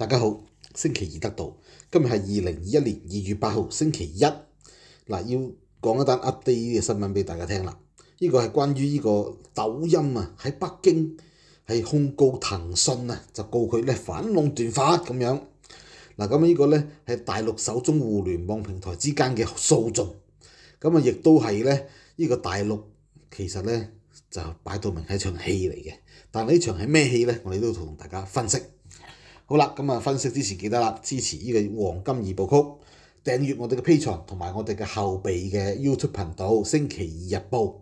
大家好，星期二得到，今日系二零二一年二月八號星期一，嗱要講一單 update 嘅新聞俾大家聽啦。呢個係關於呢個抖音啊喺北京係控告騰訊啊，就告佢咧反垄斷法咁樣。嗱咁呢個咧係大陸手中互聯網平台之間嘅訴訟，咁啊亦都係咧呢個大陸其實咧就擺到明係場戲嚟嘅。但係呢場係咩戲咧？我哋都同大家分析。好啦，咁啊，分析之前記得啦，支持呢個黃金二部曲，訂閱我哋嘅 P 藏同埋我哋嘅後備嘅 YouTube 頻道星期二日報。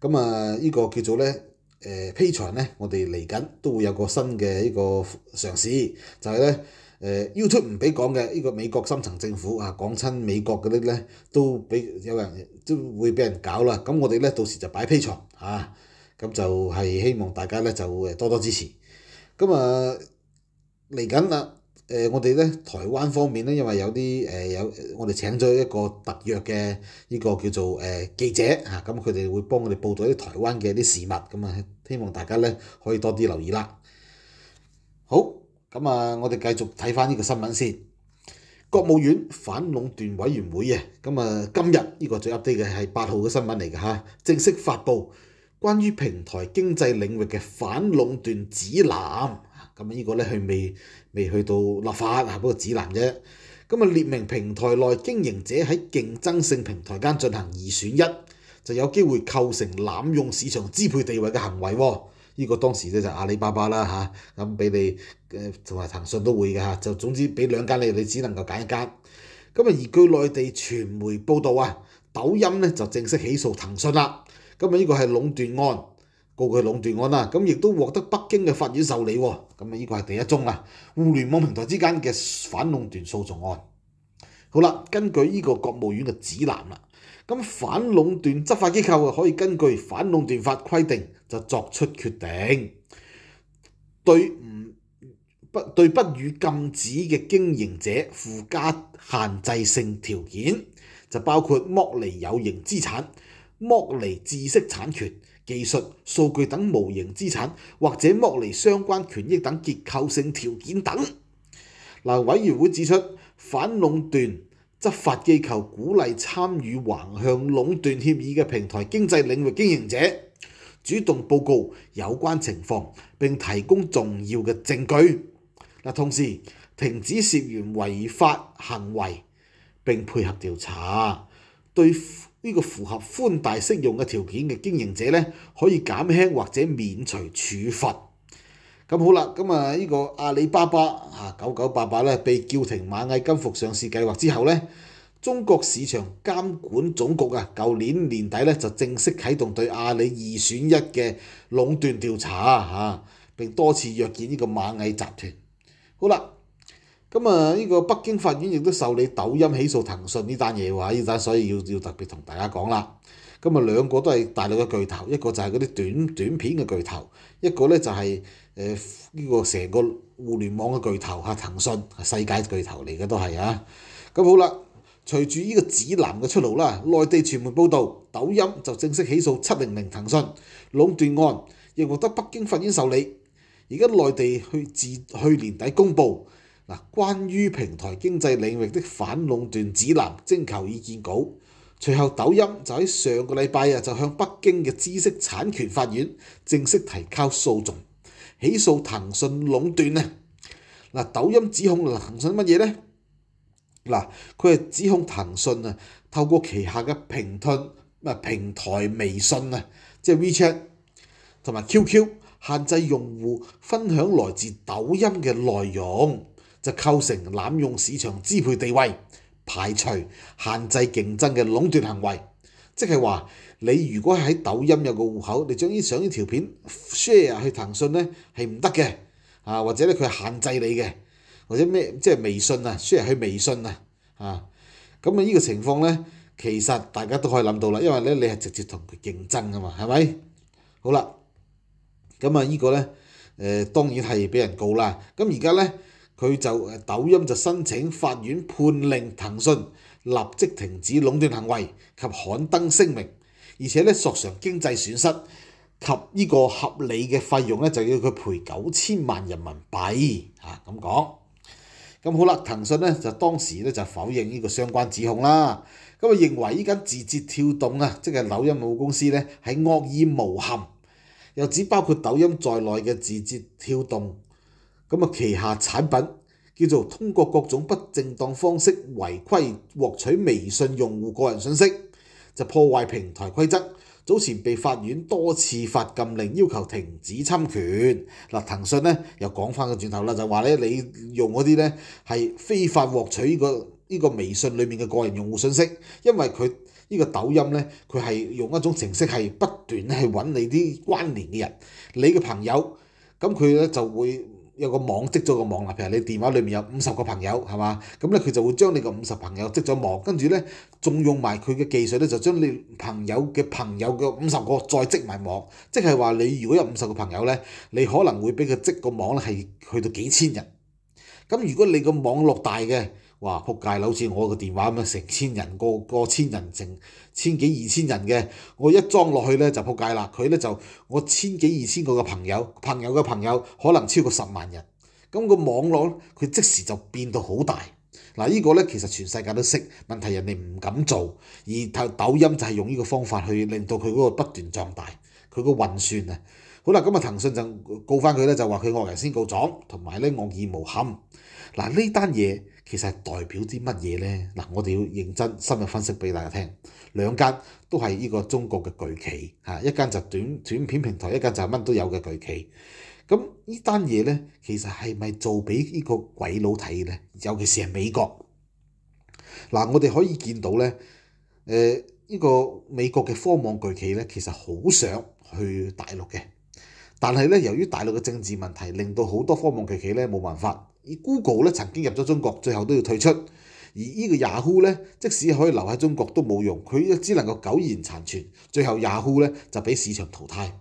咁啊，呢個叫做咧誒 P 呢咧，我哋嚟緊都會有個新嘅呢個嘗試，就係咧誒 YouTube 唔俾講嘅呢個美國深層政府啊，講親美國嗰啲咧都俾有人都會俾人搞啦。咁我哋咧到時就擺 P 藏嚇，咁就係希望大家咧就誒多多支持，咁啊～嚟緊啦，誒，我哋咧台灣方面咧，因為有啲誒有，我哋請咗一個特約嘅呢個叫做誒記者嚇，咁佢哋會幫我哋報道啲台灣嘅啲事物，咁啊希望大家咧可以多啲留意啦。好，咁啊，我哋繼續睇翻呢個新聞先。國務院反壟斷委員會啊，咁啊今日呢個最 update 嘅係八號嘅新聞嚟㗎嚇，正式發布關於平台經濟領域嘅反壟斷指南。咁呢依個咧，佢未未去到立法啊，不過指南啫。咁啊，列明平台內經營者喺競爭性平台間進行二選一，就有機會構成濫用市場支配地位嘅行為喎。依個當時咧就阿里巴巴啦嚇，咁俾你嘅同埋騰訊都會嘅嚇，就總之俾兩間你，你只能夠揀一間。咁啊，而據內地傳媒報道啊，抖音咧就正式起訴騰訊啦。咁啊，呢個係壟斷案。告佢壟斷案啦，咁亦都獲得北京嘅法院受理喎。咁啊，依個係第一宗啦，互聯網平台之間嘅反壟斷訴訟案。好啦，根據依個國務院嘅指南啦，咁反壟斷執法機構啊，可以根據反壟斷法規定就作出決定，對唔不對不予禁止嘅經營者附加限制性條件，就包括剝離有形資產、剝離知識產權。技術、數據等模型資產，或者剝離相關權益等結構性條件等。嗱，委員會指出，反壟斷執法機構鼓勵參與橫向壟斷協議嘅平台經濟領域經營者主動報告有關情況，並提供重要嘅證據。嗱，同時停止涉嫌違法行為，並配合調查，對。呢個符合寬大適用嘅條件嘅經營者咧，可以減輕或者免除處罰。咁好啦，咁啊呢個阿里巴巴嚇九九八八咧被叫停螞蟻金服上市計劃之後咧，中國市場監管總局啊，舊年年底咧就正式啟動對阿里二選一嘅壟斷調查啊，嚇，並多次約見呢個螞蟻集團。好啦。咁啊！呢個北京法院亦都受理抖音起訴騰訊呢單嘢喎，呢單所以要要特別同大家講啦。咁啊，兩個都係大陸嘅巨頭，一個就係嗰啲短短片嘅巨頭，一個咧就係誒呢個成個互聯網嘅巨頭嚇，騰訊世界巨頭嚟嘅都係啊。咁好啦，隨住呢個指南嘅出爐啦，內地傳媒報導，抖音就正式起訴七零零騰訊壟斷案，亦獲得北京法院受理。而家內地去自去年底公布。嗱，關於平台經濟領域的反壟斷指南徵求意見稿，隨後抖音就喺上個禮拜啊，就向北京嘅知識產權法院正式提交訴訟，起訴騰訊壟斷啊！嗱，抖音指控騰訊乜嘢咧？嗱，佢係指控騰訊啊，透過旗下嘅平盾啊平台微信啊，即係 WeChat 同埋 QQ，限制用戶分享來自抖音嘅內容。就構成濫用市場支配地位、排除、限制競爭嘅壟斷行為，即係話你如果喺抖音有個户口，你將依相依條片 share 去騰訊咧係唔得嘅，啊或者咧佢限制你嘅，或者咩即係微信啊 share 去微信啊，啊咁啊依個情況咧，其實大家都可以諗到啦，因為咧你係直接同佢競爭啊嘛，係咪？好啦，咁啊依個咧誒當然係俾人告啦，咁而家咧。佢就抖音就申請法院判令騰訊立即停止壟斷行為及刊登聲明，而且咧索償經濟損失及呢個合理嘅費用咧就要佢賠九千萬人民幣嚇咁講。咁好啦，騰訊咧就當時咧就否認呢個相關指控啦。咁啊認為呢間字節跳動啊即係抖音母公司咧係惡意無限，又只包括抖音在內嘅字節跳動。咁啊，旗下產品叫做通過各種不正當方式違規獲取微信用戶個人信息，就破壞平台規則。早前被法院多次發禁令，要求停止侵權。嗱，騰訊咧又講翻個轉頭啦，就話咧你用嗰啲咧係非法獲取呢個呢個微信里面嘅個人用戶信息，因為佢呢個抖音咧佢係用一種程式係不斷去揾你啲關聯嘅人，你嘅朋友，咁佢咧就會。有個網積咗個網啦，譬如你電話裏面有五十個朋友係嘛，咁咧佢就會將你個五十朋友積咗網，跟住咧仲用埋佢嘅技術咧，就將你朋友嘅朋友嘅五十個再積埋網，即係話你如果有五十個朋友咧，你可能會俾佢積個網咧係去到幾千人，咁如果你個網絡大嘅。哇！撲街啦，好似我個電話咁啊，成千人、個個千人、成千幾二千人嘅，我一裝落去咧就撲街啦。佢咧就我千幾二千個嘅朋友，朋友嘅朋友，可能超過十萬人。咁個網絡佢即時就變到好大。嗱，依個咧其實全世界都識，問題人哋唔敢做。而抖抖音就係用呢個方法去令到佢嗰個不斷壯大。佢個運算啊，好啦，咁啊騰訊就告翻佢咧，就話佢惡人先告狀，同埋咧惡意無憾。嗱呢單嘢。其實係代表啲乜嘢咧？嗱，我哋要認真深入分析俾大家聽。兩間都係呢個中國嘅巨企，一間就短短片平台，一間就乜都有嘅巨企。咁呢單嘢咧，其實係咪做俾呢個鬼佬睇呢？咧？尤其是係美國。嗱，我哋可以見到咧，誒依個美國嘅科網巨企咧，其實好想去大陸嘅，但係咧由於大陸嘅政治問題，令到好多科網巨企咧冇辦法。而 Google 咧曾經入咗中國，最後都要退出。而呢個 Yahoo 咧，即使可以留喺中國都冇用，佢只能夠苟延殘存。最後 Yahoo 咧就俾市場淘汰。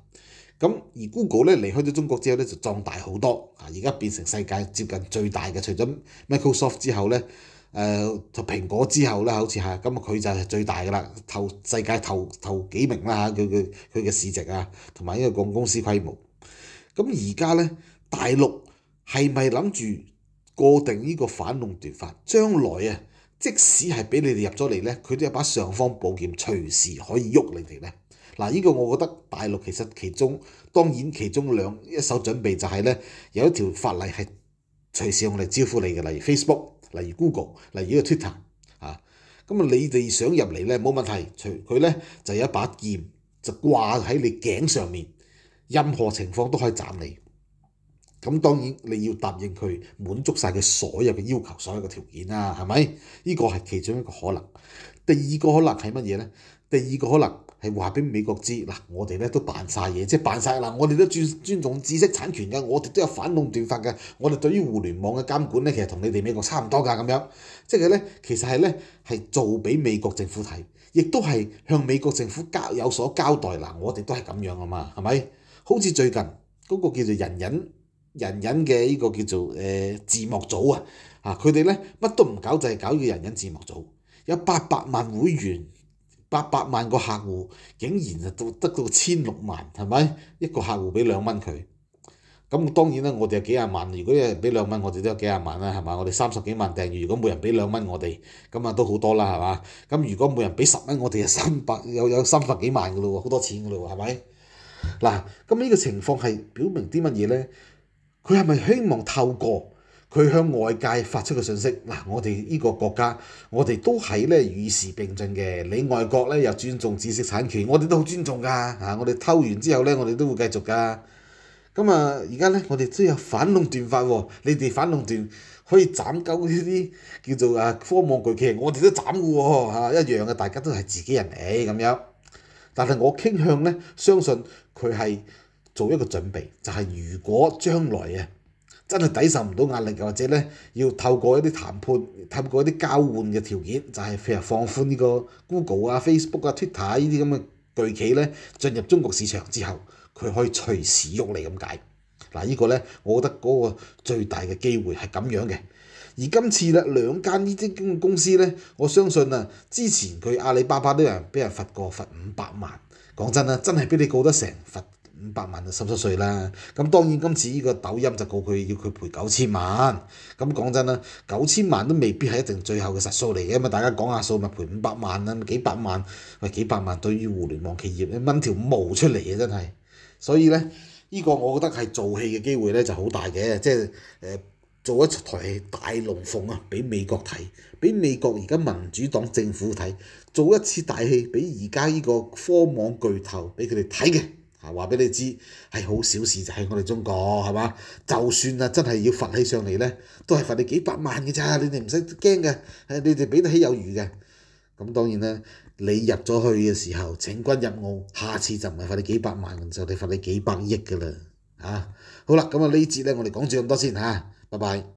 咁而 Google 咧離開咗中國之後咧就壯大好多，啊而家變成世界接近最大嘅，除咗 Microsoft 之後咧，誒就蘋果之後咧，好似係咁佢就係最大噶啦，頭世界頭頭幾名啦嚇，佢佢佢嘅市值啊，同埋依個公公司規模。咁而家咧大陸係咪諗住？過定呢個反弄奪法，將來啊，即使係俾你哋入咗嚟咧，佢都一把上方寶劍隨時可以喐你哋咧。嗱，呢個我覺得大陸其實其中當然其中兩一手準備就係咧，有一條法例係隨時用嚟招呼你嘅，例如 Facebook，例如 Google，例如呢個 Twitter。咁啊你哋想入嚟咧冇問題，除佢咧就有一把劍就掛喺你頸上面，任何情況都可以斬你。咁當然你要答應佢，滿足晒佢所有嘅要求，所有嘅條件啦，係咪？呢個係其中一個可能。第二個可能係乜嘢咧？第二個可能係話俾美國知嗱，我哋咧都扮晒嘢，即係扮晒嗱，我哋都尊尊重知識產權㗎，我哋都有反壟斷法㗎，我哋對於互聯網嘅監管咧，其實同你哋美國差唔多㗎咁樣，即係咧其實係咧係做俾美國政府睇，亦都係向美國政府交有所交代嗱，我哋都係咁樣啊嘛，係咪？好似最近嗰個叫做人人。人人嘅呢個叫做誒字幕組啊，嚇佢哋咧乜都唔搞，就係搞呢個人人字幕組，有八百萬會員，八百萬個客户，竟然就到得到千六萬，係咪？一個客户俾兩蚊佢，咁當然啦，我哋有幾廿萬。如果一人俾兩蚊，我哋都有幾廿萬啦，係嘛？我哋三十幾萬訂閱，如果每人俾兩蚊，我哋咁啊都好多啦，係嘛？咁如果每人俾十蚊，我哋有三百有有三百幾萬噶咯喎，好多錢噶咯喎，係咪？嗱，咁呢個情況係表明啲乜嘢咧？佢係咪希望透過佢向外界發出嘅信息？嗱，我哋呢個國家，我哋都係咧與時並進嘅。你外國咧又尊重知識產權，我哋都好尊重㗎。嚇，我哋偷完之後咧，我哋都會繼續㗎。咁啊，而家咧，我哋都有反壟斷法喎。你哋反壟斷可以斬鳩呢啲叫做啊科網巨企，我哋都斬㗎喎嚇一樣嘅，大家都係自己人嚟咁樣。但係我傾向咧，相信佢係。做一個準備，就係如果將來啊真係抵受唔到壓力，或者咧要透過一啲談判、透過一啲交換嘅條件，就係譬如放寬呢個 Google 啊、Facebook 啊、Twitter 呢啲咁嘅巨企咧進入中國市場之後，佢可以隨時喐嚟咁解。嗱，依個咧，我覺得嗰個最大嘅機會係咁樣嘅。而今次咧，兩間呢啲咁嘅公司咧，我相信啊，之前佢阿里巴巴都有人俾人罰過罰五百萬，講真啦，真係俾你告得成罰。五百萬就收收碎啦。咁當然今次呢個抖音就告佢要佢賠九千萬。咁講真啦，九千萬都未必係一定最後嘅實數嚟嘅嘛。大家講下數，咪賠五百萬啊，幾百萬？喂，幾百萬對於互聯網企業，你掹條毛出嚟啊！真係。所以咧，呢個我覺得係做戲嘅機會咧就好大嘅，即係誒做一台大龍鳳啊，俾美國睇，俾美國而家民主黨政府睇，做一次大戲俾而家呢個科網巨頭俾佢哋睇嘅。啊，話俾你知，係好小事就喺我哋中國，係嘛？就算啊，真係要罰起上嚟咧，都係罰你幾百萬嘅咋，你哋唔使驚嘅，係你哋俾得起有餘嘅。咁當然啦，你入咗去嘅時候，請軍入澳，下次就唔係罰你幾百萬，就地罰你幾百億㗎啦。嚇，好啦，咁啊呢節咧，我哋講住咁多先嚇，拜拜。